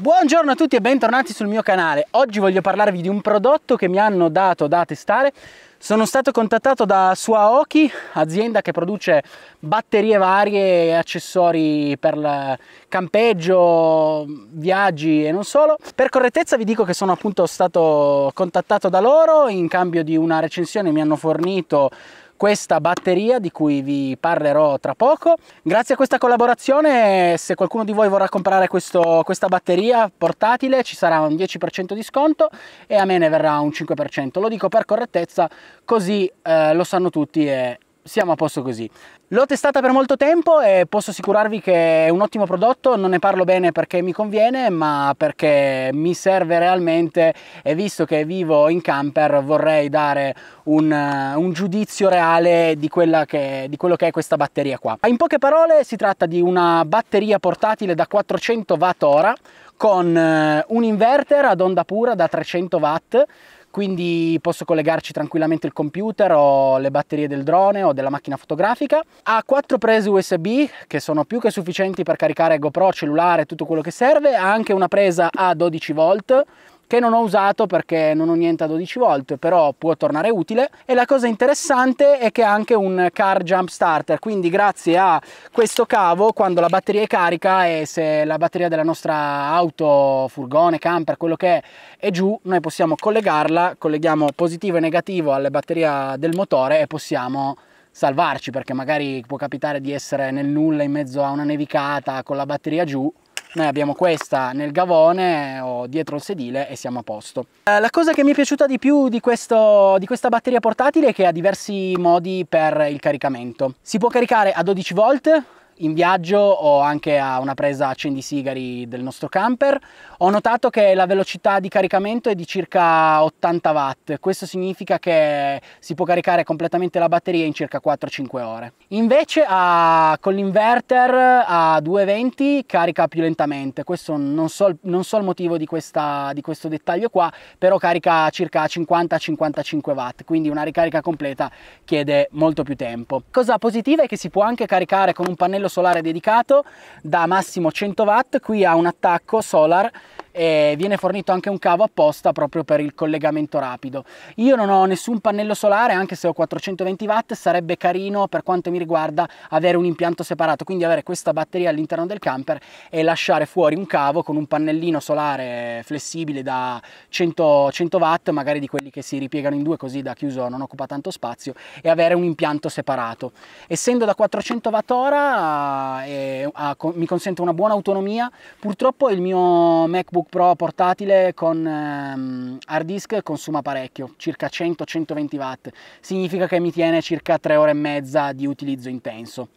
Buongiorno a tutti e bentornati sul mio canale. Oggi voglio parlarvi di un prodotto che mi hanno dato da testare. Sono stato contattato da Suaoki, azienda che produce batterie varie e accessori per campeggio, viaggi e non solo. Per correttezza vi dico che sono appunto stato contattato da loro in cambio di una recensione mi hanno fornito questa batteria di cui vi parlerò tra poco. Grazie a questa collaborazione se qualcuno di voi vorrà comprare questo, questa batteria portatile ci sarà un 10% di sconto e a me ne verrà un 5%. Lo dico per correttezza così eh, lo sanno tutti e siamo a posto così. L'ho testata per molto tempo e posso assicurarvi che è un ottimo prodotto, non ne parlo bene perché mi conviene, ma perché mi serve realmente e visto che vivo in camper vorrei dare un, un giudizio reale di, che, di, quello che è questa batteria qua. In poche parole si tratta di una batteria portatile da 400 Wh con eh, un inverter ad onda pura da 300 Watt quindi posso collegarci tranquillamente il computer o le batterie del drone o della macchina fotografica. Ha quattro prese USB che sono più che sufficienti per caricare GoPro, cellulare, tutto quello che serve. Ha anche una presa a 12 volt che non ho usato perché non ho niente a 12 volt, però può tornare utile. E la cosa interessante è che ha anche un car jump starter, quindi grazie a questo cavo quando la batteria è carica e se la batteria della nostra auto, furgone, camper, quello che è, è giù, noi possiamo collegarla, colleghiamo positivo e negativo alle batterie del motore e possiamo salvarci perché magari può capitare di essere nel nulla in mezzo a una nevicata con la batteria giù noi abbiamo questa nel gavone o dietro il sedile e siamo a posto. Eh, la cosa che mi è piaciuta di più di, questo, di questa batteria portatile è che ha diversi modi per il caricamento. Si può caricare a 12 volt, in viaggio o anche a una presa a accendisigari del nostro camper, ho notato che la velocità di caricamento è di circa 80 watt. Questo significa che si può caricare completamente la batteria in circa 4-5 ore. Invece a, con l'inverter a 220 carica più lentamente. Questo non so, non so il motivo di, questa, di questo dettaglio qua, però carica circa 50-55 watt, quindi una ricarica completa chiede molto più tempo. Cosa positiva è che si può anche caricare con un pannello solare dedicato da massimo 100 watt qui ha un attacco solar e viene fornito anche un cavo apposta proprio per il collegamento rapido. Io non ho nessun pannello solare, anche se ho 420 watt, sarebbe carino per quanto mi riguarda avere un impianto separato, quindi avere questa batteria all'interno del camper e lasciare fuori un cavo con un pannellino solare flessibile da 100, 100 watt, magari di quelli che si ripiegano in due così da chiuso non occupa tanto spazio, e avere un impianto separato. Essendo da 400 watt ora eh, ah, mi consente una buona autonomia, purtroppo il mio MacBook GoPro portatile con ehm, hard disk consuma parecchio, circa 100-120 watt, significa che mi tiene circa 3 ore e mezza di utilizzo intenso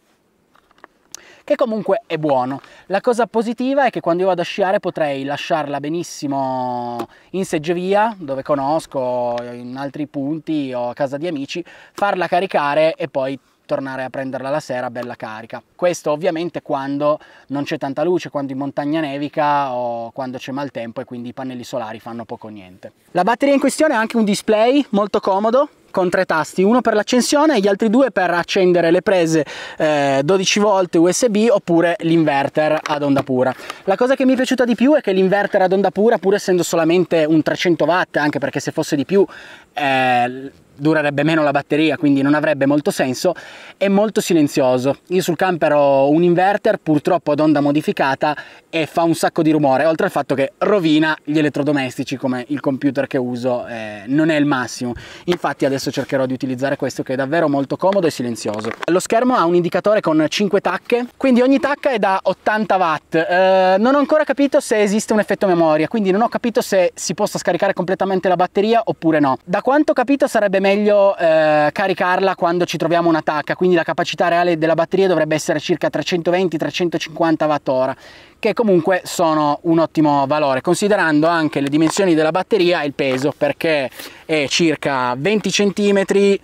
che comunque è buono. La cosa positiva è che quando io vado a sciare potrei lasciarla benissimo in seggiovia, dove conosco, in altri punti o a casa di amici, farla caricare e poi tornare a prenderla la sera bella carica. Questo ovviamente quando non c'è tanta luce, quando in montagna nevica o quando c'è maltempo e quindi i pannelli solari fanno poco o niente. La batteria in questione ha anche un display molto comodo con tre tasti, uno per l'accensione e gli altri due per accendere le prese eh, 12 volt USB oppure l'inverter ad onda pura. La cosa che mi è piaciuta di più è che l'inverter ad onda pura, pur essendo solamente un 300 watt, anche perché se fosse di più eh, durerebbe meno la batteria quindi non avrebbe molto senso è molto silenzioso io sul camper ho un inverter purtroppo ad onda modificata e fa un sacco di rumore oltre al fatto che rovina gli elettrodomestici come il computer che uso eh, non è il massimo infatti adesso cercherò di utilizzare questo che è davvero molto comodo e silenzioso lo schermo ha un indicatore con 5 tacche quindi ogni tacca è da 80 watt eh, non ho ancora capito se esiste un effetto memoria quindi non ho capito se si possa scaricare completamente la batteria oppure no da quanto ho capito sarebbe meglio eh, caricarla quando ci troviamo un'attacca quindi la capacità reale della batteria dovrebbe essere circa 320-350 watt Wh, che comunque sono un ottimo valore, considerando anche le dimensioni della batteria e il peso, perché è circa 20 cm x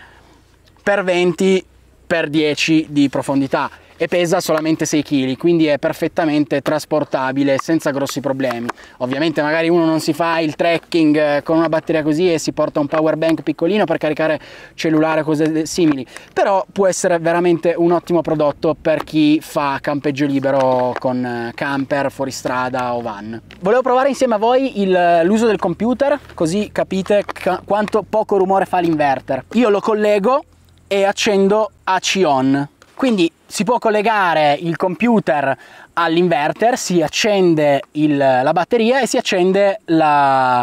20 x 10 di profondità e pesa solamente 6 kg quindi è perfettamente trasportabile senza grossi problemi ovviamente magari uno non si fa il trekking eh, con una batteria così e si porta un power bank piccolino per caricare cellulare o cose simili però può essere veramente un ottimo prodotto per chi fa campeggio libero con eh, camper fuoristrada o van volevo provare insieme a voi eh, l'uso del computer così capite quanto poco rumore fa l'inverter io lo collego e accendo AC on quindi si può collegare il computer all'inverter, si accende il, la batteria e si accende la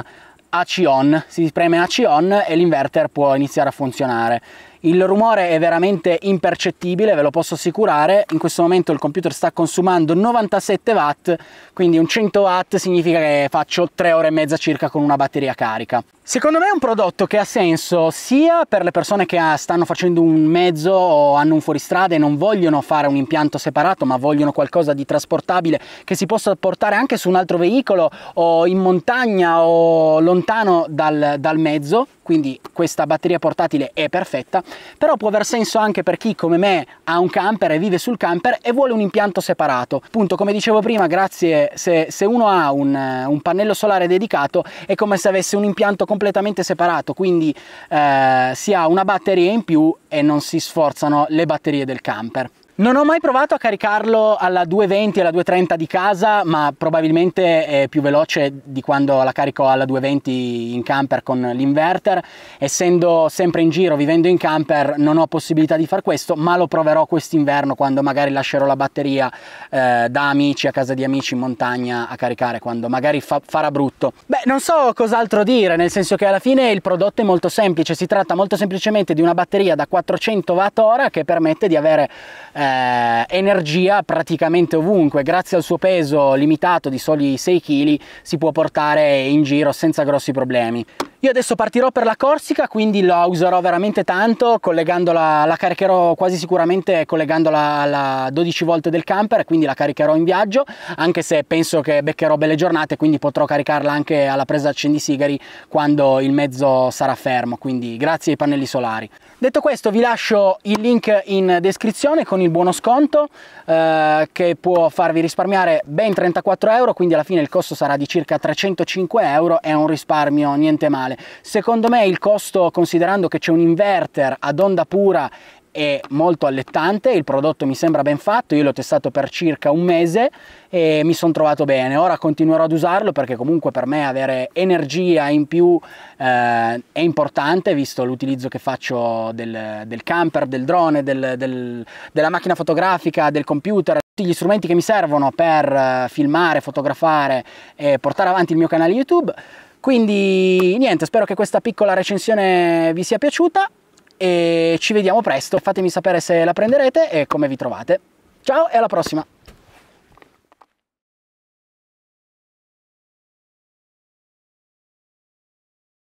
AC on, si preme AC on e l'inverter può iniziare a funzionare. Il rumore è veramente impercettibile, ve lo posso assicurare. In questo momento il computer sta consumando 97 watt, quindi un 100 watt significa che faccio 3 ore e mezza circa con una batteria carica. Secondo me è un prodotto che ha senso sia per le persone che ah, stanno facendo un mezzo o hanno un fuoristrada e non vogliono fare un impianto separato ma vogliono qualcosa di trasportabile che si possa portare anche su un altro veicolo o in montagna o lontano dal, dal mezzo quindi questa batteria portatile è perfetta però può aver senso anche per chi come me ha un camper e vive sul camper e vuole un impianto separato appunto come dicevo prima grazie se, se uno ha un, un pannello solare dedicato è come se avesse un impianto completo completamente separato quindi eh, si ha una batteria in più e non si sforzano le batterie del camper non ho mai provato a caricarlo alla 220 e alla 230 di casa, ma probabilmente è più veloce di quando la carico alla 220 in camper con l'inverter. Essendo sempre in giro, vivendo in camper, non ho possibilità di far questo, ma lo proverò quest'inverno quando magari lascerò la batteria eh, da amici a casa di amici in montagna a caricare quando magari fa, farà brutto. Beh, non so cos'altro dire, nel senso che alla fine il prodotto è molto semplice, si tratta molto semplicemente di una batteria da 400 Wh che permette di avere eh, eh, energia praticamente ovunque, grazie al suo peso limitato di soli 6 kg si può portare in giro senza grossi problemi. Io adesso partirò per la Corsica, quindi la userò veramente tanto, collegandola, la caricherò quasi sicuramente collegandola alla 12 volte del camper, quindi la caricherò in viaggio, anche se penso che beccherò belle giornate, quindi potrò caricarla anche alla presa accendisigari quando il mezzo sarà fermo, quindi grazie ai pannelli solari. Detto questo vi lascio il link in descrizione con il buono sconto eh, che può farvi risparmiare ben 34 euro, quindi alla fine il costo sarà di circa 305 euro, è un risparmio niente male. Secondo me il costo, considerando che c'è un inverter ad onda pura è molto allettante, il prodotto mi sembra ben fatto, io l'ho testato per circa un mese e mi sono trovato bene, ora continuerò ad usarlo perché comunque per me avere energia in più eh, è importante visto l'utilizzo che faccio del, del, camper, del drone, del, del, della macchina fotografica, del computer tutti gli strumenti che mi servono per eh, filmare, fotografare e portare avanti il mio canale YouTube quindi niente, spero che questa piccola recensione vi sia piaciuta e ci vediamo presto. Fatemi sapere se la prenderete e come vi trovate. Ciao e alla prossima!